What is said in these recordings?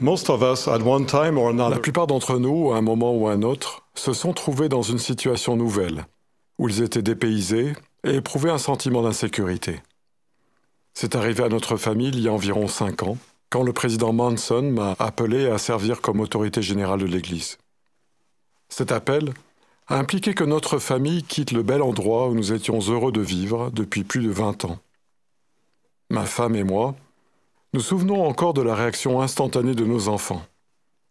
La plupart d'entre nous, à un moment ou à un autre, se sont trouvés dans une situation nouvelle, où ils étaient dépaysés et éprouvaient un sentiment d'insécurité. C'est arrivé à notre famille il y a environ cinq ans, quand le président Manson m'a appelé à servir comme autorité générale de l'Église. Cet appel a impliqué que notre famille quitte le bel endroit où nous étions heureux de vivre depuis plus de 20 ans. Ma femme et moi nous souvenons encore de la réaction instantanée de nos enfants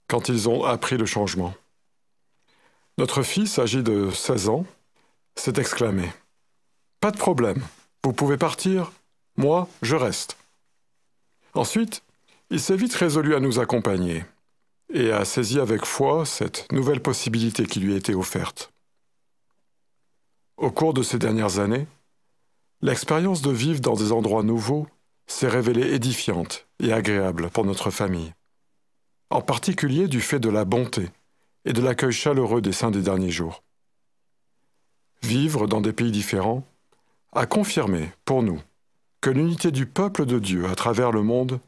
quand ils ont appris le changement. Notre fils, âgé de 16 ans, s'est exclamé ⁇ Pas de problème, vous pouvez partir, moi, je reste. ⁇ Ensuite, il s'est vite résolu à nous accompagner et a saisi avec foi cette nouvelle possibilité qui lui était offerte. Au cours de ces dernières années, l'expérience de vivre dans des endroits nouveaux s'est révélée édifiante et agréable pour notre famille, en particulier du fait de la bonté et de l'accueil chaleureux des saints des derniers jours. Vivre dans des pays différents a confirmé pour nous que l'unité du peuple de Dieu à travers le monde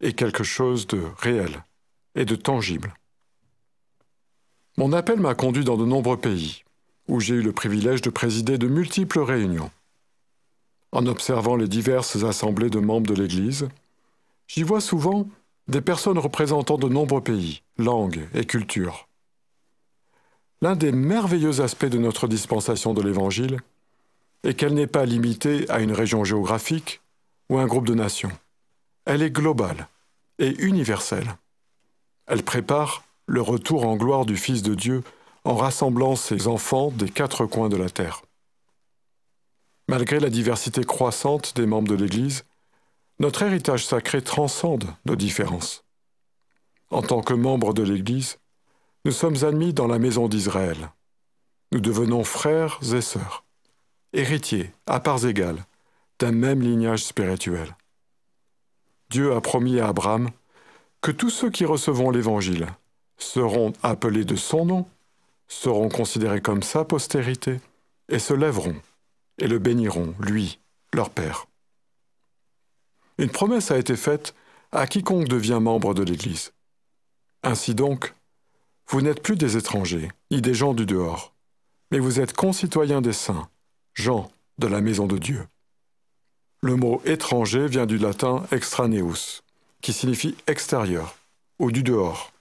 est quelque chose de réel et de tangible. Mon appel m'a conduit dans de nombreux pays, où j'ai eu le privilège de présider de multiples réunions en observant les diverses assemblées de membres de l'Église, j'y vois souvent des personnes représentant de nombreux pays, langues et cultures. L'un des merveilleux aspects de notre dispensation de l'Évangile est qu'elle n'est pas limitée à une région géographique ou un groupe de nations. Elle est globale et universelle. Elle prépare le retour en gloire du Fils de Dieu en rassemblant ses enfants des quatre coins de la terre. Malgré la diversité croissante des membres de l'Église, notre héritage sacré transcende nos différences. En tant que membres de l'Église, nous sommes admis dans la maison d'Israël. Nous devenons frères et sœurs, héritiers, à parts égales, d'un même lignage spirituel. Dieu a promis à Abraham que tous ceux qui recevront l'Évangile seront appelés de son nom, seront considérés comme sa postérité et se lèveront et le béniront, lui, leur Père. Une promesse a été faite à quiconque devient membre de l'Église. Ainsi donc, vous n'êtes plus des étrangers, ni des gens du dehors, mais vous êtes concitoyens des saints, gens de la maison de Dieu. Le mot étranger vient du latin extraneus, qui signifie extérieur ou du dehors.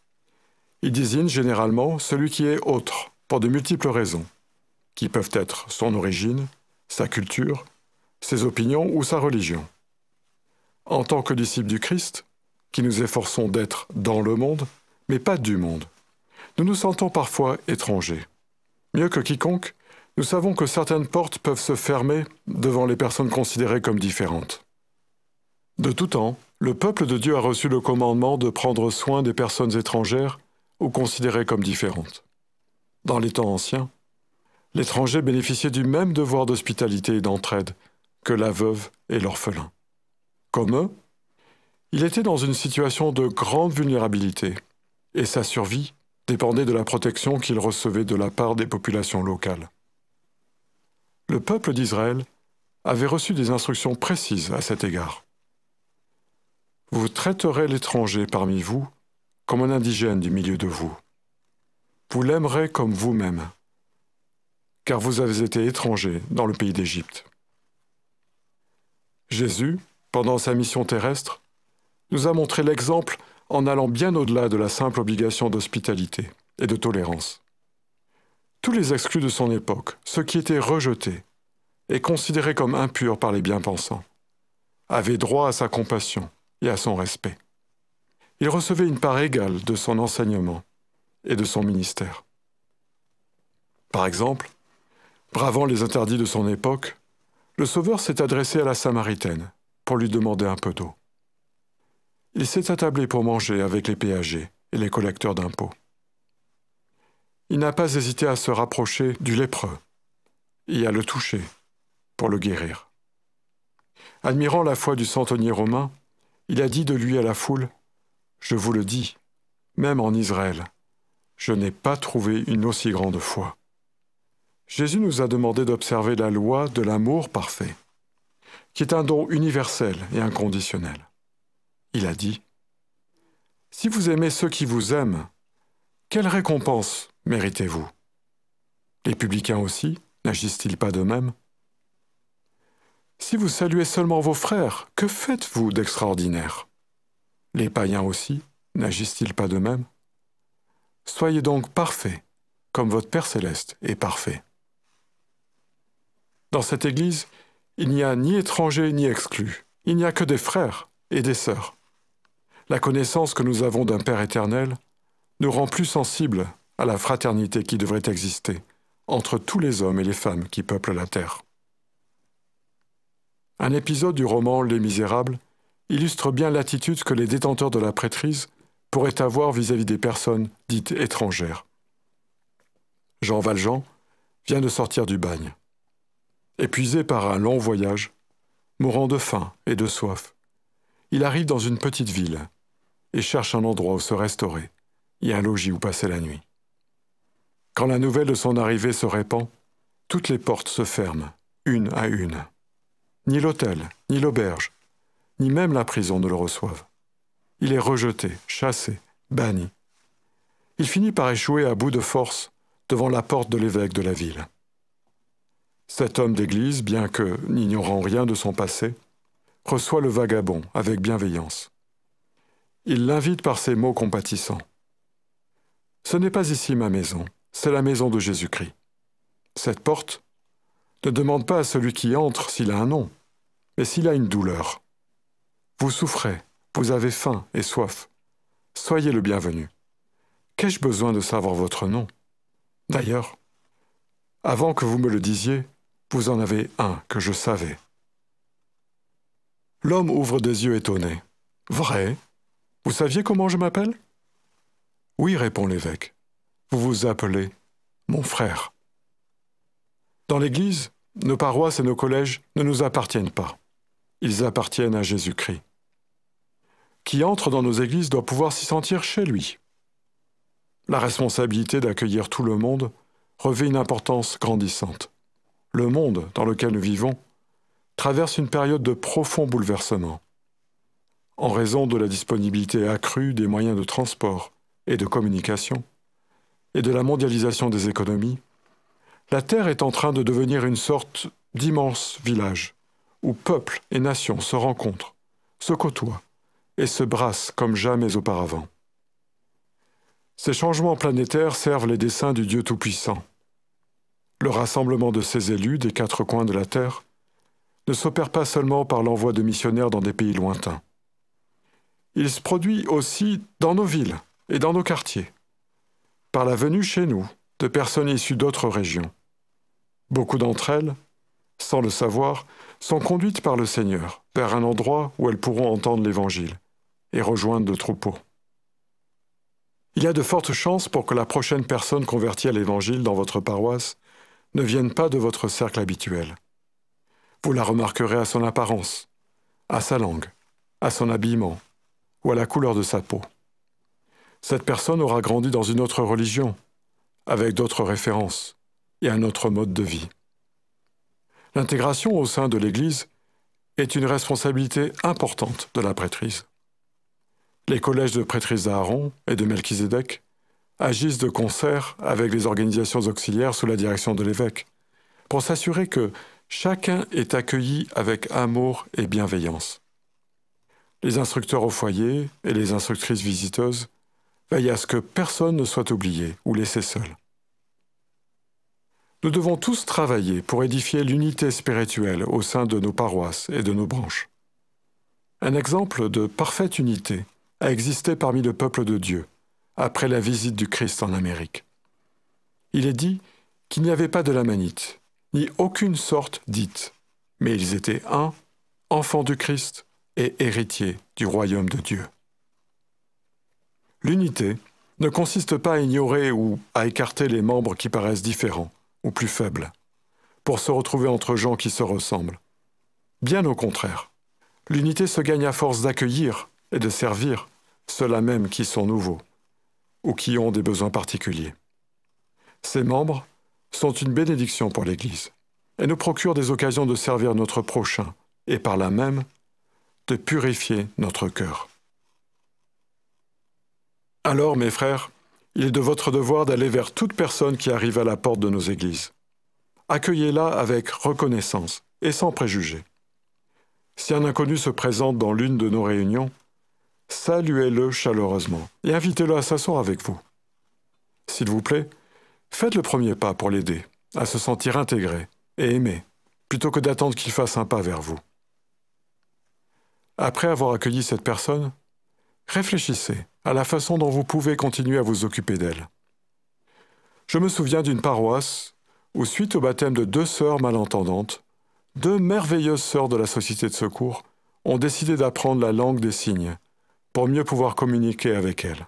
Il désigne généralement celui qui est autre pour de multiples raisons, qui peuvent être son origine, sa culture, ses opinions ou sa religion. En tant que disciples du Christ, qui nous efforçons d'être dans le monde, mais pas du monde, nous nous sentons parfois étrangers. Mieux que quiconque, nous savons que certaines portes peuvent se fermer devant les personnes considérées comme différentes. De tout temps, le peuple de Dieu a reçu le commandement de prendre soin des personnes étrangères ou considérées comme différentes. Dans les temps anciens, l'étranger bénéficiait du même devoir d'hospitalité et d'entraide que la veuve et l'orphelin. Comme eux, il était dans une situation de grande vulnérabilité, et sa survie dépendait de la protection qu'il recevait de la part des populations locales. Le peuple d'Israël avait reçu des instructions précises à cet égard. Vous traiterez l'étranger parmi vous comme un indigène du milieu de vous. Vous l'aimerez comme vous-même car vous avez été étrangers dans le pays d'Égypte. Jésus, pendant sa mission terrestre, nous a montré l'exemple en allant bien au-delà de la simple obligation d'hospitalité et de tolérance. Tous les exclus de son époque, ceux qui étaient rejetés et considérés comme impurs par les bien-pensants, avaient droit à sa compassion et à son respect. Ils recevaient une part égale de son enseignement et de son ministère. Par exemple, Bravant les interdits de son époque, le Sauveur s'est adressé à la Samaritaine pour lui demander un peu d'eau. Il s'est attablé pour manger avec les péagers et les collecteurs d'impôts. Il n'a pas hésité à se rapprocher du lépreux et à le toucher pour le guérir. Admirant la foi du centenier romain, il a dit de lui à la foule, Je vous le dis, même en Israël, je n'ai pas trouvé une aussi grande foi. Jésus nous a demandé d'observer la loi de l'amour parfait, qui est un don universel et inconditionnel. Il a dit, Si vous aimez ceux qui vous aiment, quelle récompense méritez-vous Les publicains aussi n'agissent-ils pas de même Si vous saluez seulement vos frères, que faites-vous d'extraordinaire Les païens aussi n'agissent-ils pas de même Soyez donc parfaits, comme votre Père céleste est parfait. Dans cette Église, il n'y a ni étrangers ni exclus. Il n'y a que des frères et des sœurs. La connaissance que nous avons d'un Père éternel nous rend plus sensibles à la fraternité qui devrait exister entre tous les hommes et les femmes qui peuplent la terre. Un épisode du roman Les Misérables illustre bien l'attitude que les détenteurs de la prêtrise pourraient avoir vis-à-vis -vis des personnes dites étrangères. Jean Valjean vient de sortir du bagne épuisé par un long voyage, mourant de faim et de soif. Il arrive dans une petite ville et cherche un endroit où se restaurer et un logis où passer la nuit. Quand la nouvelle de son arrivée se répand, toutes les portes se ferment, une à une. Ni l'hôtel, ni l'auberge, ni même la prison ne le reçoivent. Il est rejeté, chassé, banni. Il finit par échouer à bout de force devant la porte de l'évêque de la ville. Cet homme d'église, bien que n'ignorant rien de son passé, reçoit le vagabond avec bienveillance. Il l'invite par ces mots compatissants. Ce n'est pas ici ma maison, c'est la maison de Jésus-Christ. Cette porte ne demande pas à celui qui entre s'il a un nom, mais s'il a une douleur. Vous souffrez, vous avez faim et soif. Soyez le bienvenu. Qu'ai-je besoin de savoir votre nom D'ailleurs, avant que vous me le disiez, vous en avez un que je savais. L'homme ouvre des yeux étonnés. Vrai Vous saviez comment je m'appelle Oui, répond l'évêque. Vous vous appelez mon frère. Dans l'Église, nos paroisses et nos collèges ne nous appartiennent pas. Ils appartiennent à Jésus-Christ. Qui entre dans nos églises doit pouvoir s'y sentir chez lui. La responsabilité d'accueillir tout le monde revêt une importance grandissante le monde dans lequel nous vivons traverse une période de profond bouleversement, en raison de la disponibilité accrue des moyens de transport et de communication, et de la mondialisation des économies, la Terre est en train de devenir une sorte d'immense village, où peuples et nations se rencontrent, se côtoient et se brassent comme jamais auparavant. Ces changements planétaires servent les desseins du Dieu Tout-Puissant le rassemblement de ces élus des quatre coins de la terre ne s'opère pas seulement par l'envoi de missionnaires dans des pays lointains. Il se produit aussi dans nos villes et dans nos quartiers, par la venue chez nous de personnes issues d'autres régions. Beaucoup d'entre elles, sans le savoir, sont conduites par le Seigneur vers un endroit où elles pourront entendre l'Évangile et rejoindre le troupeau. Il y a de fortes chances pour que la prochaine personne convertie à l'Évangile dans votre paroisse ne viennent pas de votre cercle habituel. Vous la remarquerez à son apparence, à sa langue, à son habillement ou à la couleur de sa peau. Cette personne aura grandi dans une autre religion, avec d'autres références et un autre mode de vie. L'intégration au sein de l'Église est une responsabilité importante de la prêtrise. Les collèges de prêtrise d'Aaron et de Melchizedek agissent de concert avec les organisations auxiliaires sous la direction de l'évêque, pour s'assurer que chacun est accueilli avec amour et bienveillance. Les instructeurs au foyer et les instructrices visiteuses veillent à ce que personne ne soit oublié ou laissé seul. Nous devons tous travailler pour édifier l'unité spirituelle au sein de nos paroisses et de nos branches. Un exemple de parfaite unité a existé parmi le peuple de Dieu après la visite du Christ en Amérique. Il est dit qu'il n'y avait pas de lamanite, ni aucune sorte dite, mais ils étaient un, enfants du Christ et héritiers du royaume de Dieu. L'unité ne consiste pas à ignorer ou à écarter les membres qui paraissent différents ou plus faibles, pour se retrouver entre gens qui se ressemblent. Bien au contraire, l'unité se gagne à force d'accueillir et de servir ceux-là même qui sont nouveaux ou qui ont des besoins particuliers. Ces membres sont une bénédiction pour l'Église et nous procurent des occasions de servir notre prochain et par là même de purifier notre cœur. Alors, mes frères, il est de votre devoir d'aller vers toute personne qui arrive à la porte de nos églises. Accueillez-la avec reconnaissance et sans préjugés. Si un inconnu se présente dans l'une de nos réunions, saluez-le chaleureusement et invitez-le à s'asseoir avec vous. S'il vous plaît, faites le premier pas pour l'aider à se sentir intégré et aimé, plutôt que d'attendre qu'il fasse un pas vers vous. Après avoir accueilli cette personne, réfléchissez à la façon dont vous pouvez continuer à vous occuper d'elle. Je me souviens d'une paroisse où, suite au baptême de deux sœurs malentendantes, deux merveilleuses sœurs de la Société de secours ont décidé d'apprendre la langue des signes pour mieux pouvoir communiquer avec elle.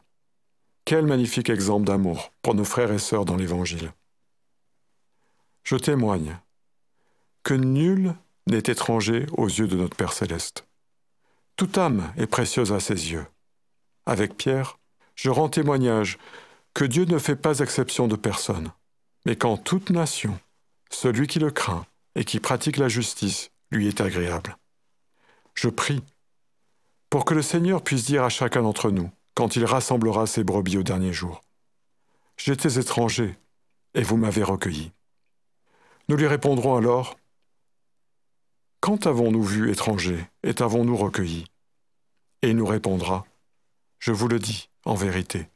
Quel magnifique exemple d'amour pour nos frères et sœurs dans l'Évangile. Je témoigne que nul n'est étranger aux yeux de notre Père céleste. Toute âme est précieuse à ses yeux. Avec Pierre, je rends témoignage que Dieu ne fait pas exception de personne, mais qu'en toute nation, celui qui le craint et qui pratique la justice lui est agréable. Je prie pour que le Seigneur puisse dire à chacun d'entre nous, quand il rassemblera ses brebis au dernier jour, J'étais étranger, et vous m'avez recueilli. Nous lui répondrons alors, Quand avons-nous vu étranger, et t'avons-nous recueilli Et il nous répondra, Je vous le dis, en vérité,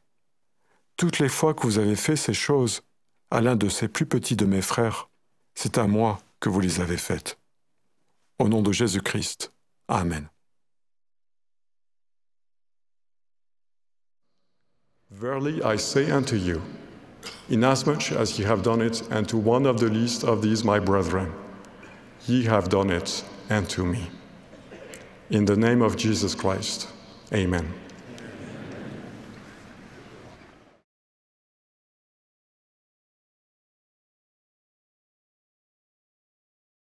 toutes les fois que vous avez fait ces choses à l'un de ces plus petits de mes frères, c'est à moi que vous les avez faites. Au nom de Jésus-Christ. Amen. Verily I say unto you, inasmuch as ye have done it unto one of the least of these my brethren, ye have done it unto me. In the name of Jesus Christ, amen.